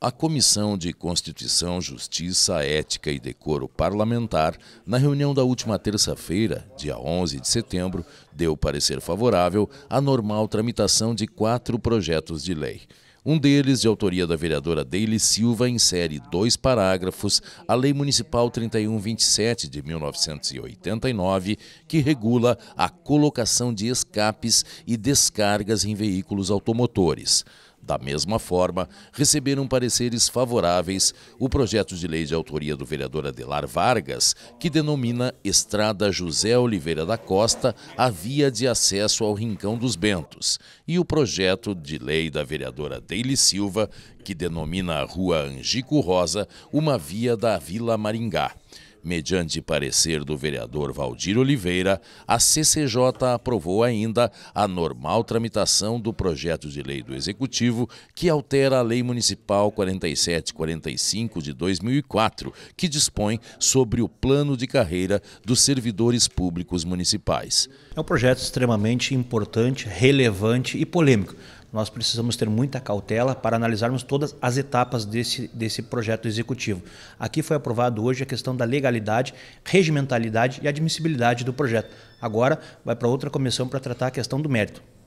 A Comissão de Constituição, Justiça, Ética e Decoro Parlamentar, na reunião da última terça-feira, dia 11 de setembro, deu parecer favorável à normal tramitação de quatro projetos de lei. Um deles, de autoria da vereadora Deile Silva, insere dois parágrafos à Lei Municipal 3127 de 1989, que regula a colocação de escapes e descargas em veículos automotores. Da mesma forma, receberam pareceres favoráveis o projeto de lei de autoria do vereador Adelar Vargas, que denomina Estrada José Oliveira da Costa a via de acesso ao Rincão dos Bentos, e o projeto de lei da vereadora Deile Silva, que denomina a Rua Angico Rosa uma via da Vila Maringá. Mediante parecer do vereador Valdir Oliveira, a CCJ aprovou ainda a normal tramitação do projeto de lei do Executivo que altera a Lei Municipal 4745 de 2004, que dispõe sobre o plano de carreira dos servidores públicos municipais. É um projeto extremamente importante, relevante e polêmico nós precisamos ter muita cautela para analisarmos todas as etapas desse, desse projeto executivo. Aqui foi aprovado hoje a questão da legalidade, regimentalidade e admissibilidade do projeto. Agora vai para outra comissão para tratar a questão do mérito.